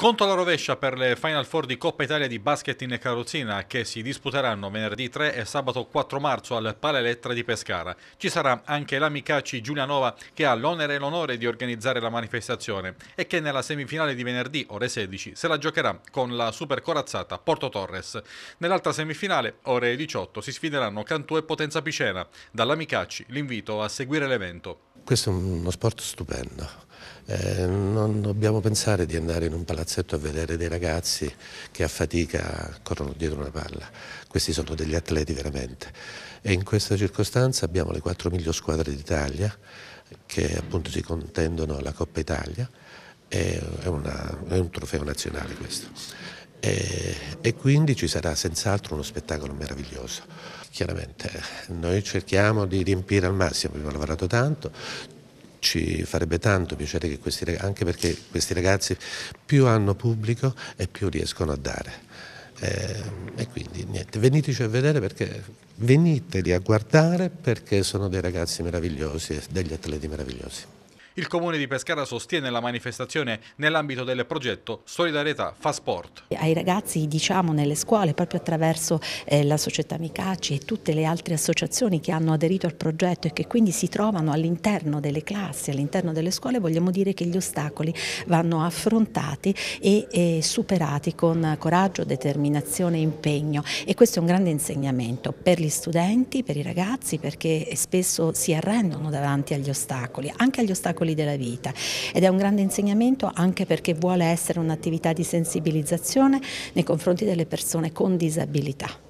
Conto alla rovescia per le Final Four di Coppa Italia di basket in carrozzina che si disputeranno venerdì 3 e sabato 4 marzo al Pala Elettra di Pescara. Ci sarà anche l'Amicaci Giulianova che ha l'onere e l'onore di organizzare la manifestazione e che nella semifinale di venerdì ore 16 se la giocherà con la super corazzata Porto Torres. Nell'altra semifinale ore 18 si sfideranno Cantù e Potenza Picena. Dall'Amicaci l'invito a seguire l'evento. Questo è uno sport stupendo. Eh, non dobbiamo pensare di andare in un palazzetto a vedere dei ragazzi che a fatica corrono dietro una palla. Questi sono degli atleti veramente. E in questa circostanza abbiamo le quattro migliori squadre d'Italia che appunto si contendono la Coppa Italia. È, una, è un trofeo nazionale questo. E, e, quindi ci sarà senz'altro uno spettacolo meraviglioso. Chiaramente noi cerchiamo di riempire al massimo, abbiamo lavorato tanto, ci farebbe tanto piacere che questi ragazzi, anche perché questi ragazzi più hanno pubblico e più riescono a dare. Eh, e quindi niente, veniteci a vedere perché veniteli a guardare perché sono dei ragazzi meravigliosi e degli atleti meravigliosi. Il comune di Pescara sostiene la manifestazione nell'ambito del progetto Solidarietà fa sport. Ai ragazzi diciamo nelle scuole proprio attraverso eh, la società Micaci e tutte le altre associazioni che hanno aderito al progetto e che quindi si trovano all'interno delle classi, all'interno delle scuole, vogliamo dire che gli ostacoli vanno affrontati e, e superati con coraggio, determinazione e impegno e questo è un grande insegnamento per gli studenti, per i ragazzi perché spesso si arrendono davanti agli ostacoli, anche agli ostacoli miracoli della vita ed è un grande insegnamento anche perché vuole essere un'attività di sensibilizzazione nei confronti delle persone con disabilità.